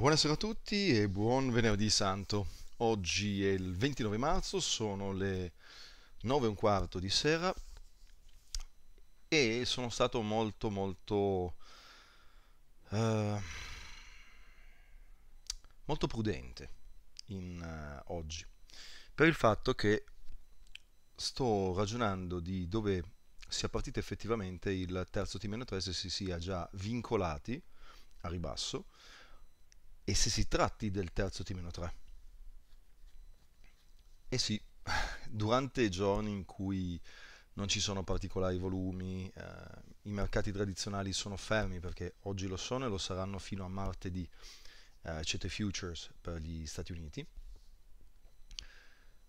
Buonasera a tutti e buon venerdì santo. Oggi è il 29 marzo, sono le 9 e un quarto di sera e sono stato molto molto eh, molto prudente in, eh, oggi per il fatto che sto ragionando di dove sia partito effettivamente il terzo t 3 se si sia già vincolati a ribasso e se si tratti del terzo T-3. Eh sì, durante i giorni in cui non ci sono particolari volumi, eh, i mercati tradizionali sono fermi perché oggi lo sono e lo saranno fino a martedì, eh, i Futures per gli Stati Uniti.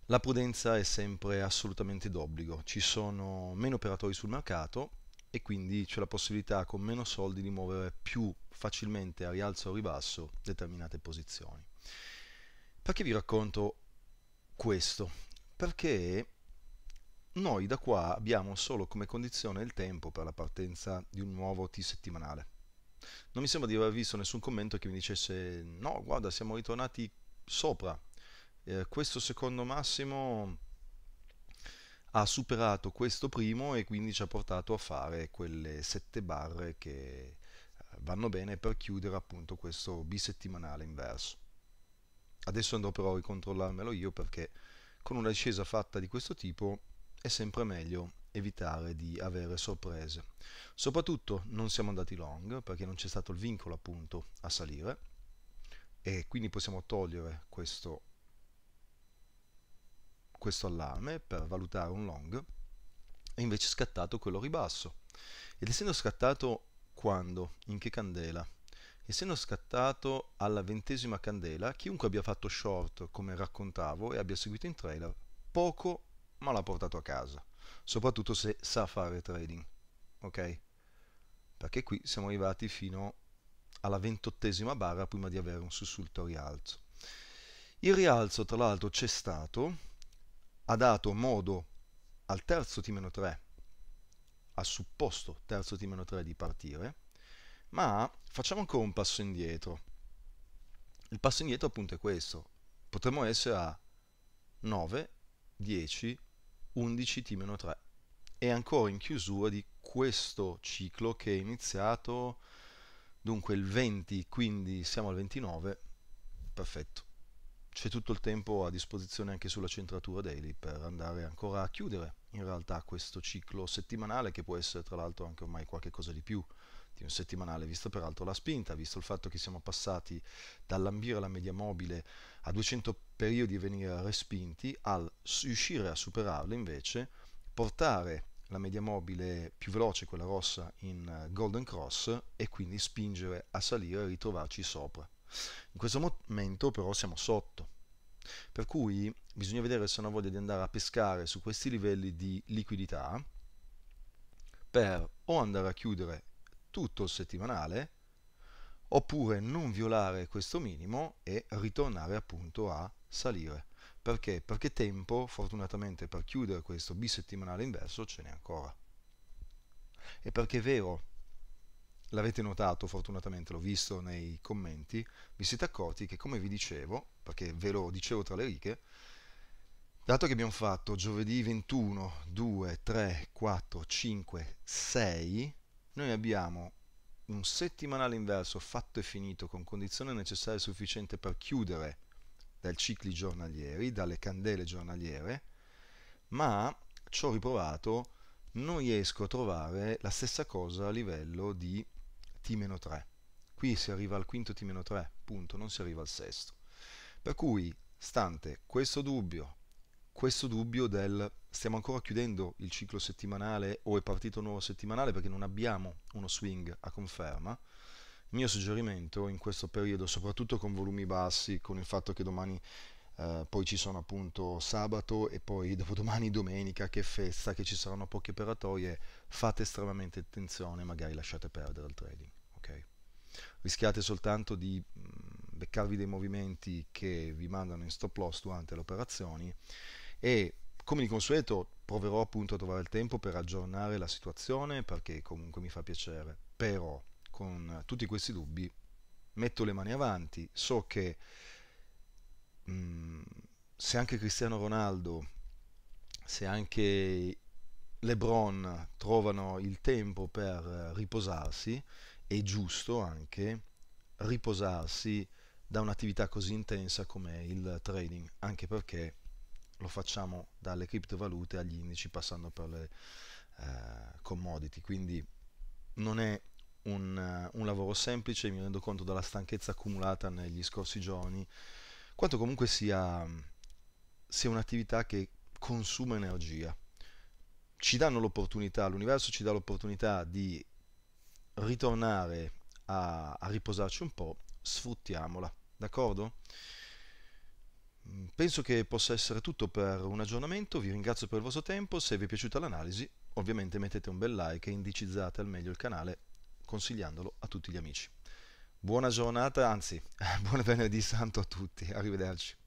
La prudenza è sempre assolutamente d'obbligo, ci sono meno operatori sul mercato e quindi c'è la possibilità con meno soldi di muovere più facilmente a rialzo o ribasso determinate posizioni. Perché vi racconto questo? Perché noi da qua abbiamo solo come condizione il tempo per la partenza di un nuovo T settimanale. Non mi sembra di aver visto nessun commento che mi dicesse no, guarda, siamo ritornati sopra. Eh, questo secondo massimo ha superato questo primo e quindi ci ha portato a fare quelle sette barre che eh, vanno bene per chiudere appunto questo bisettimanale inverso. Adesso andrò però a ricontrollarmelo io perché con una discesa fatta di questo tipo è sempre meglio evitare di avere sorprese. Soprattutto non siamo andati long perché non c'è stato il vincolo appunto a salire e quindi possiamo togliere questo questo allarme per valutare un long, e invece scattato quello ribasso. Ed essendo scattato quando? In che candela? Essendo scattato alla ventesima candela, chiunque abbia fatto short, come raccontavo, e abbia seguito in trailer, poco ma l'ha portato a casa, soprattutto se sa fare trading. Ok? Perché qui siamo arrivati fino alla ventottesima barra prima di avere un sussulto rialzo. Il rialzo, tra l'altro, c'è stato, ha dato modo al terzo T-3, al supposto terzo T-3 di partire, ma facciamo ancora un passo indietro. Il passo indietro appunto è questo. Potremmo essere a 9, 10, 11 T-3 e ancora in chiusura di questo ciclo che è iniziato dunque il 20, quindi siamo al 29, perfetto c'è tutto il tempo a disposizione anche sulla centratura daily per andare ancora a chiudere in realtà questo ciclo settimanale che può essere tra l'altro anche ormai qualche cosa di più di un settimanale, visto peraltro la spinta, visto il fatto che siamo passati dall'ambire la media mobile a 200 periodi e venire respinti, al riuscire a superarla invece, portare la media mobile più veloce, quella rossa, in eh, Golden Cross e quindi spingere a salire e ritrovarci sopra. In questo momento però siamo sotto, per cui bisogna vedere se hanno voglia di andare a pescare su questi livelli di liquidità per o andare a chiudere tutto il settimanale oppure non violare questo minimo e ritornare appunto a salire. Perché? Perché tempo, fortunatamente, per chiudere questo bisettimanale inverso ce n'è ancora. E perché è vero l'avete notato, fortunatamente l'ho visto nei commenti, vi siete accorti che come vi dicevo, perché ve lo dicevo tra le righe, dato che abbiamo fatto giovedì 21, 2, 3, 4, 5, 6, noi abbiamo un settimanale inverso fatto e finito con condizione necessaria e sufficiente per chiudere dai cicli giornalieri, dalle candele giornaliere, ma ci ho riprovato, non riesco a trovare la stessa cosa a livello di meno 3 Qui si arriva al quinto t-3, meno punto, non si arriva al sesto. Per cui, stante questo dubbio, questo dubbio del stiamo ancora chiudendo il ciclo settimanale o è partito un nuovo settimanale perché non abbiamo uno swing a conferma, il mio suggerimento in questo periodo, soprattutto con volumi bassi, con il fatto che domani eh, poi ci sono appunto sabato e poi dopodomani domenica che festa, che ci saranno poche operatorie, fate estremamente attenzione, magari lasciate perdere il trading. Okay? Rischiate soltanto di mm, beccarvi dei movimenti che vi mandano in stop loss durante le operazioni e come di consueto proverò appunto a trovare il tempo per aggiornare la situazione perché comunque mi fa piacere, però con tutti questi dubbi metto le mani avanti, so che mh, mm, se anche Cristiano Ronaldo, se anche LeBron trovano il tempo per eh, riposarsi, è giusto anche riposarsi da un'attività così intensa come il trading, anche perché lo facciamo dalle criptovalute agli indici passando per le eh, commodity, quindi non è un, eh, un, lavoro semplice, mi rendo conto della stanchezza accumulata negli scorsi giorni, quanto comunque sia, sia un'attività che consuma energia. Ci danno l'opportunità, l'universo ci dà l'opportunità di ritornare a, a riposarci un po', sfruttiamola, d'accordo? Mm, penso che possa essere tutto per un aggiornamento, vi ringrazio per il vostro tempo, se vi è piaciuta l'analisi ovviamente mettete un bel like e indicizzate al meglio il canale consigliandolo a tutti gli amici. Buona giornata, anzi buon venerdì santo a tutti, arrivederci.